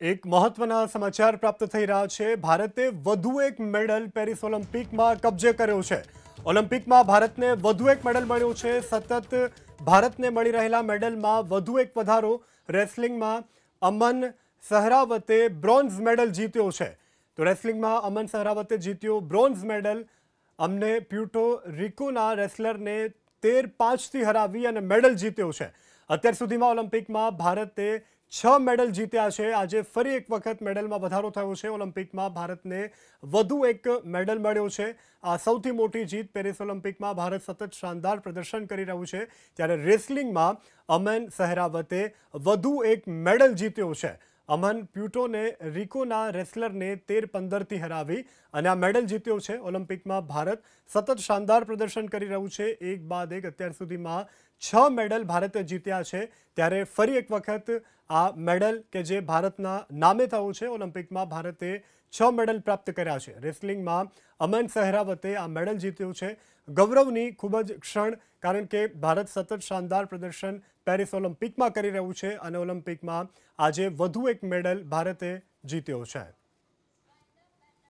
એક મહત્વના સમાચાર પ્રાપ્ત થઈ રહ્યા છે ભારતે વધુ એક મેડલ પેરિસ ઓલિમ્પિકમાં કબજે કર્યો છે ઓલિમ્પિકમાં ભારતને વધુ એક મેડલ મળ્યો છે સતત ભારતને મળી રહેલા મેડલમાં વધુ એક વધારો રેસલિંગમાં અમન સહરાવતે બ્રોન્ઝ મેડલ જીત્યો છે તો રેસલિંગમાં અમન સહરાવતે જીત્યો બ્રોન્ઝ મેડલ અમને પ્યુટો રિકોના રેસલરને તેર પાંચથી હરાવી અને મેડલ જીત્યો છે અત્યાર સુધીમાં ઓલિમ્પિકમાં ભારતે 6 मेडल जीते आज एक बार फिर एक वक्त मेडल में बढ़ावा था है ओलंपिक में भारत ने वधु एक मेडल मढ़यो है आ સૌથી મોટી જીત પેરા オリンピック માં ભારત સતત શાનદાર પ્રદર્શન કરી રહ્યું છે ત્યારે રેસ્લિંગમાં અમન સહેરાવતે વધુ એક મેડલ જીતે છે અમન પ્યુટોને રિકોના રેસ્લરને 13-15 થી હરાવી અને આ મેડલ જીત્યો છે ઓલમ્પિકમાં ભારત સતત શાનદાર પ્રદર્શન કરી રહ્યું છે એક બાદ એક અત્યાર સુધીમાં 6 મેડલ ભારતએ જીત્યા છે ત્યારે ફરી એક વખત આ મેડલ કે જે ભારતનું નામે થયું છે ઓલિમ્પિકમાં ભારતે 6 મેડલ પ્રાપ્ત કર્યા છે રસ્લિંગમાં અમન સહેરાવતે આ મેડલ જીત્યો છે ગૌરવની ખૂબ જ ક્ષણ કારણ કે ભારત સતત શાનદાર પ્રદર્શન પેરીસ ઓલિમ્પિકમાં કરી રહ્યું છે અને ઓલિમ્પિકમાં આજે વધુ એક મેડલ ભારતે જીત્યો છે